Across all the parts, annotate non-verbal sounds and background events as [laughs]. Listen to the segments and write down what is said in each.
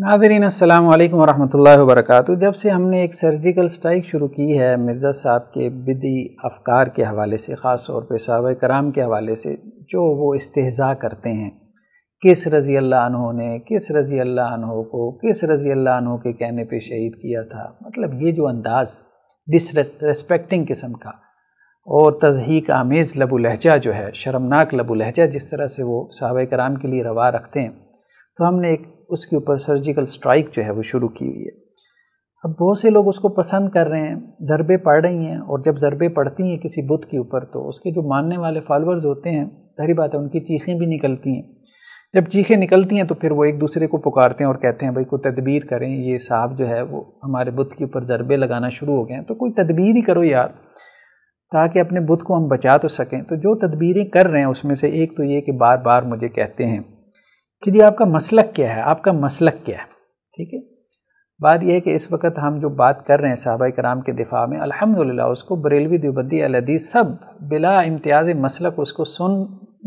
नाजरीन अल्लाम वरहमल वरक जब से हमने एक सर्जिकल स्ट्राइक शुरू की है मिर्ज़ा साहब के बिदी अफकार के हवाले से ख़ास तौर पर सहाब कराम के हवाले से जो वो इस्तेजा करते हैं किस रज़ी अल्लाह ने किस रज़ी अल्लाह को किस रज़ी अल्लाह के कहने पर शहीद किया था मतलब ये जो अंदाज़ डिसरेस्पेक्टिंग किस्म का और तजहीक आमेज़ लबुलहजा जो है शर्मनाक लबुलहजा जिस तरह से वो सहाब कराम के लिए रवा रखते हैं तो हमने एक उसके ऊपर सर्जिकल स्ट्राइक जो है वो शुरू की हुई है अब बहुत से लोग उसको पसंद कर रहे हैं ज़रबे पड़ रही हैं और जब ज़रबे पड़ती हैं किसी बुत के ऊपर तो उसके जो मानने वाले फॉलोअर्स होते हैं धरी बात है उनकी चीखें भी निकलती हैं जब चीखें निकलती हैं तो फिर वो एक दूसरे को पुकारते हैं और कहते हैं भाई कोई तदबीर करें ये साहब जो है वो हमारे बुत के ऊपर ज़रबे लगाना शुरू हो गए हैं तो कोई तदबीर ही करो यार ताकि अपने बुत को हम बचा तो सकें तो जो तदबीरें कर रहे हैं उसमें से एक तो ये कि बार बार मुझे कहते हैं कि जी आपका मसलक क्या है आपका मसलक क्या है ठीक है बात यह है कि इस वक्त हम जो बात कर रहे हैं साहबा कराम के दिफा में अल्हम्दुलिल्लाह उसको बरेलवी दिबद्दी अलदी सब बिला इम्तियाज़ मसलक उसको सुन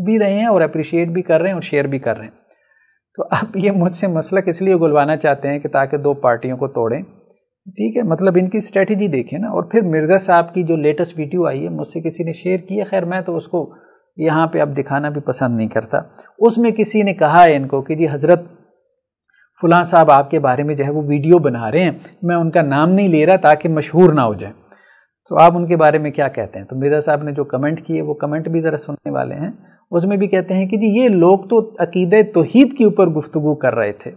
भी रहे हैं और अप्रिशिएट भी कर रहे हैं और शेयर भी कर रहे हैं तो आप ये मुझसे मसलक इसलिए गुलवाना चाहते हैं कि ताकि दो पार्टियों को तोड़ें ठीक है मतलब इनकी स्ट्रेटजी देखें ना और फिर मिर्ज़ा साहब की जो लेटेस्ट वीडियो आई है मुझसे किसी ने शेयर किया खैर मैं तो उसको यहाँ पे अब दिखाना भी पसंद नहीं करता उसमें किसी ने कहा है इनको कि जी हज़रत फलां साहब आपके बारे में जो है वो वीडियो बना रहे हैं मैं उनका नाम नहीं ले रहा ताकि मशहूर ना हो जाए तो आप उनके बारे में क्या कहते हैं तो मिर्ज़ा साहब ने जो कमेंट किए वो कमेंट भी ज़रा सुनने वाले हैं उसमें भी कहते हैं कि जी ये लोग तो अकीद तोहद के ऊपर गुफ्तु कर रहे थे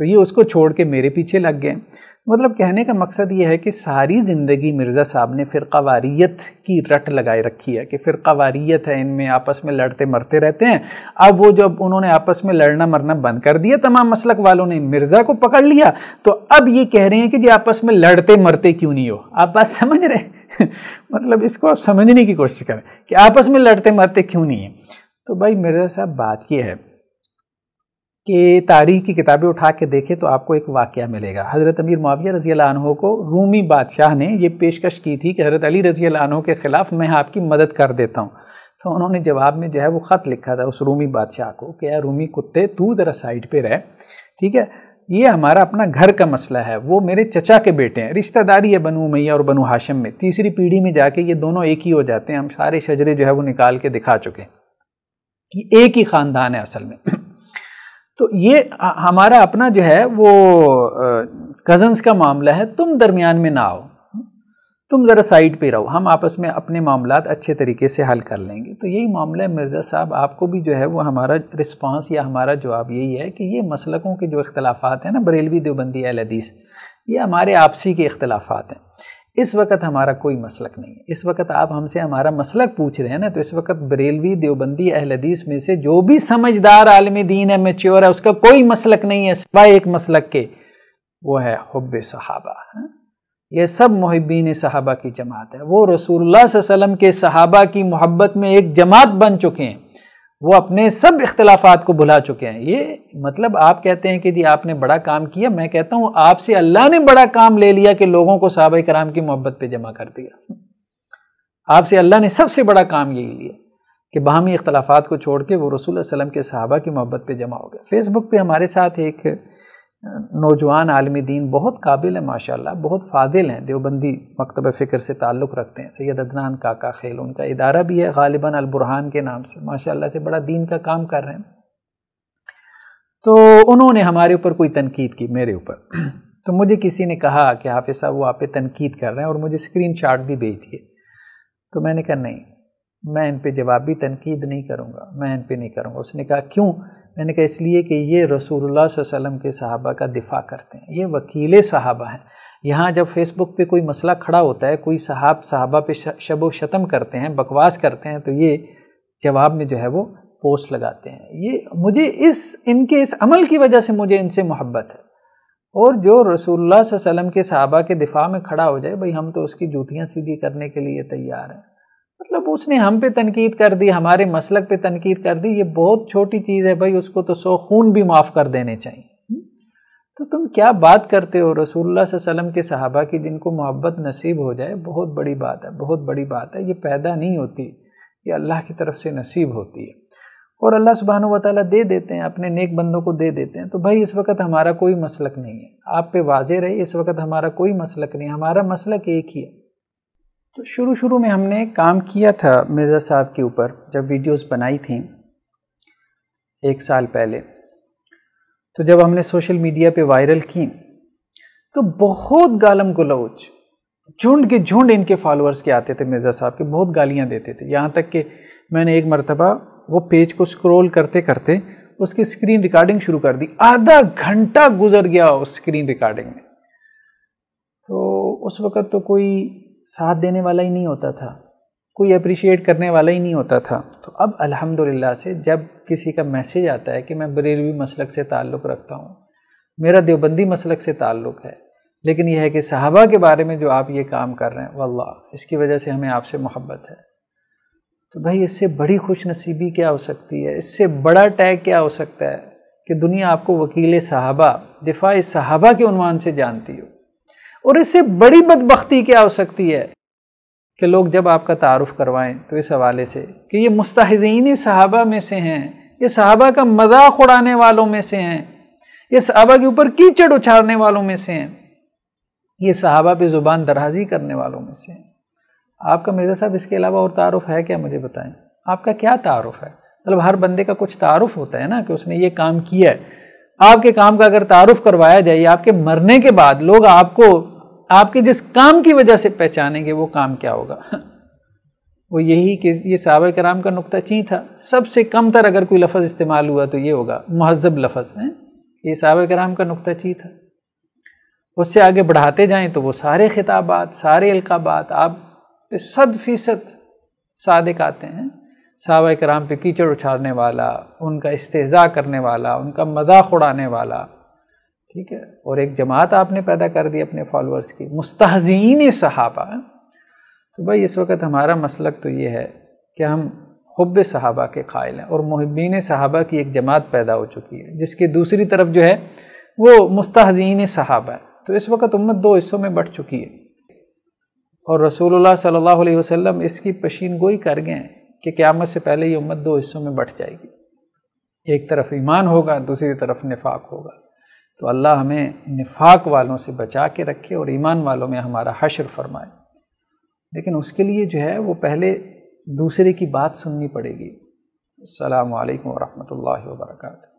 तो ये उसको छोड़ के मेरे पीछे लग गए मतलब कहने का मकसद ये है कि सारी ज़िंदगी मिर्ज़ा साहब ने फिर कवारीत की रट लगाए रखी है कि फिर कवारीत है इनमें आपस में लड़ते मरते रहते हैं अब वो जब उन्होंने आपस में लड़ना मरना बंद कर दिया तमाम मसलक वालों ने मिर्ज़ा को पकड़ लिया तो अब ये कह रहे हैं कि जी आपस में लड़ते मरते क्यों नहीं हो आप बात समझ रहे [laughs] मतलब इसको आप समझने की कोशिश करें कि आपस में लड़ते मरते क्यों नहीं है तो भाई मिर्ज़ा साहब बात यह है कि तारीख की किताबें उठा के देखें तो आपको एक वाक़ मिलेगा हज़रत अमीर माविया रज़ी अनहों को रूमी बादशाह ने यह पेशकश की थी कि हज़रत अली रज़ी अनहों के ख़िलाफ़ मैं आपकी मदद कर देता हूँ तो उन्होंने जवाब में जो है वो ख़त लिखा था उस रूमी बादशाह को कि यार रूमी कुत्ते तू ज़रा साइड पर रह ठीक है ये हमारा अपना घर का मसला है वो मेरे चचा के बेटे हैं रिश्तेदारी है बनु मैया और बनु हाशम में तीसरी पीढ़ी में जाके ये दोनों एक ही हो जाते हैं हम सारे शजरे जो है वो निकाल के दिखा चुके हैं कि एक ही ख़ानदान है असल में तो ये हमारा अपना जो है वो कज़न्स का मामला है तुम दरमियान में ना आओ तुम ज़रा साइड पे रहो हम आपस में अपने मामला अच्छे तरीके से हल कर लेंगे तो यही मामला है मिर्ज़ा साहब आपको भी जो है वो हमारा रिस्पांस या हमारा जवाब यही है कि ये मसलकों के जो इख्तलाफात हैं ना बरेलवी देवबंदी अल ये हमारे आपसी के इख्तलाफात हैं इस वक्त हमारा कोई मसलक नहीं है इस वक्त आप हमसे हमारा मसलक पूछ रहे हैं ना तो इस वक्त बरेलवी देवबंदी अहलदीस में से जो भी समझदार आलमी दीन है मेच्योर है उसका कोई मसलक नहीं है सिवा एक मसलक के वो है हब्ब सहाबा हाँ? ये सब मुहिबीन सहाबा की जमात है वो रसूल सल्लम के सहाबा की मोहब्बत में एक जमात बन चुके हैं वो अपने सब इख्तलाफात को भुला चुके हैं ये मतलब आप कहते हैं कि जी आपने बड़ा काम किया मैं कहता हूँ आपसे अल्लाह ने बड़ा काम ले लिया कि लोगों को साहब कराम की मोहब्बत पे जमा कर दिया आपसे अल्लाह ने सबसे बड़ा काम यही लिया कि बाहमी इख्तलाफात को छोड़ के वो रसूल वसलम के सहाबा की मोहब्बत पे जमा हो गया फेसबुक पे हमारे साथ एक नौजवान आलमी दीन बहुत काबिल हैं माशाल्लाह बहुत फादिल हैं देवबंदी मकतब फ़िक्र से ताल्लुक़ रखते हैं सैयद अदनान काका खेल उनका इदारा भी है गालिबा अलबुरहान के नाम से माशाल्लाह से बड़ा दीन का काम कर रहे हैं तो उन्होंने हमारे ऊपर कोई तनकीद की मेरे ऊपर [clears throat] तो मुझे किसी ने कहा कि हाफिज़ साहब वो आप तनकीद कर रहे हैं और मुझे स्क्रीन भी भेज दिए तो मैंने कहा नहीं मैं इन पर जवाबी तनकीद नहीं करूँगा मैं इन पर नहीं करूँगा उसने कहा क्यों मैंने कहा इसलिए कि ये रसूलुल्लाह वसल्लम के सहाबा का दिफा करते हैं ये वकील सहाबा हैं यहाँ जब फेसबुक पे कोई मसला खड़ा होता है कोई साहब साहबा पे शब शतम करते हैं बकवास करते हैं तो ये जवाब में जो है वो पोस्ट लगाते हैं ये मुझे इस इनके इस अमल की वजह से मुझे इनसे मोहब्बत है और जो रसूल वसम के सहाबा के दिफा में खड़ा हो जाए भाई हम तो उसकी जूतियाँ सीधी करने के लिए तैयार हैं मतलब उसने हम पे तनकीद कर दी हमारे मसलक पे तनकीद कर दी ये बहुत छोटी चीज़ है भाई उसको तो सौ खून भी माफ़ कर देने चाहिए हम्म? तो तुम क्या बात करते हो रसूलुल्लाह वसल्लम के सहाबा की जिनको मोहब्बत नसीब हो जाए बहुत बड़ी बात है बहुत बड़ी बात है ये पैदा नहीं होती ये अल्लाह की तरफ से नसीब होती है और अल्लाह सुबहान वाली दे देते हैं अपने नेक बंदों को दे देते हैं तो भाई इस वक्त हमारा कोई मसलक नहीं है आप पे वाजे रहे इस वक्त हमारा कोई मसलक नहीं हमारा मसलक एक ही है तो शुरू शुरू में हमने काम किया था मिर्ज़ा साहब के ऊपर जब वीडियोस बनाई थी एक साल पहले तो जब हमने सोशल मीडिया पे वायरल की तो बहुत गालम गलौज झुंड के झुंड इनके फॉलोअर्स के आते थे मिर्ज़ा साहब के बहुत गालियाँ देते थे यहाँ तक कि मैंने एक मरतबा वो पेज को स्क्रोल करते करते उसकी स्क्रीन रिकॉर्डिंग शुरू कर दी आधा घंटा गुजर गया उस स्क्रीन रिकॉर्डिंग में तो उस वक़्त तो कोई साथ देने वाला ही नहीं होता था कोई अप्रिशिएट करने वाला ही नहीं होता था तो अब अल्हम्दुलिल्लाह से जब किसी का मैसेज आता है कि मैं बरेलवी मसलक से ताल्लुक़ रखता हूँ मेरा देवबंदी मसलक से ताल्लुक़ है लेकिन यह है कि साहबा के बारे में जो आप ये काम कर रहे हैं वल्ला इसकी वजह से हमें आपसे मोहब्बत है तो भाई इससे बड़ी नसीबी क्या हो सकती है इससे बड़ा टैग क्या हो सकता है कि दुनिया आपको वकील साहबा दिफा साहबा के उनवान से जानती हो और इससे बड़ी बदबख्ती क्या हो सकती है कि लोग जब आपका तारफ़ करवाएं तो इस हवाले से कि ये मुस्तज़ीन सहाबा में से हैं ये सहाबा का मजाक उड़ाने वालों में से हैं ये सहाबा के ऊपर कीचड़ उछारने वालों में से हैं ये सहाबा पे ज़ुबान दराजी करने वालों में से हैं आपका मिर्ज़ा साहब इसके अलावा और तारफ़ है क्या मुझे बताएं आपका क्या तारफ़ है मतलब हर बंदे का कुछ तारफ़ होता है ना कि उसने ये काम किया है आपके काम का अगर तारफ़ करवाया जाए आपके मरने के बाद लोग आपको आपके जिस काम की वजह से पहचानेंगे वो काम क्या होगा [laughs] वो यही कि ये साहब कराम का नुकता ची था सबसे कम तर अगर कोई लफज इस्तेमाल हुआ तो ये होगा महजब लफज है ये साहब कराम का नुकता ची था उससे आगे बढ़ाते जाएं तो वो सारे खिताबात सारे अलकाबात आप पे सद फीसद सादक आते हैं साहब कराम पे कीचड़ उछारने वाला उनका इस्तेजा करने वाला उनका मजाक उड़ाने वाला ठीक है और एक जमात आपने पैदा कर दी अपने फॉलोअर्स की मुस्तहजीन सहाबा तो भाई इस वक्त हमारा मसलक तो ये है कि हम हब सहाबा के कायल हैं और महबीन सहाबा की एक जमात पैदा हो चुकी है जिसकी दूसरी तरफ जो है वो मुस्तहजीन सहाबा है तो इस वक्त उम्मत दो हिस्सों में बढ़ चुकी है और रसूलुल्लाह सल्लल्लाहु अलैहि वसल्लम इसकी पशीन गोई कर गए हैं कि क़्यामत से पहले ये उम्मत दो हिस्सों में बढ़ जाएगी एक तरफ ईमान होगा दूसरी तरफ निफाक होगा तो अल्लाह हमें निफाक वालों से बचा के रखे और ईमान वालों में हमारा हशर फरमाए लेकिन उसके लिए जो है वो पहले दूसरे की बात सुननी पड़ेगी अल्लाम वरहमल वर्का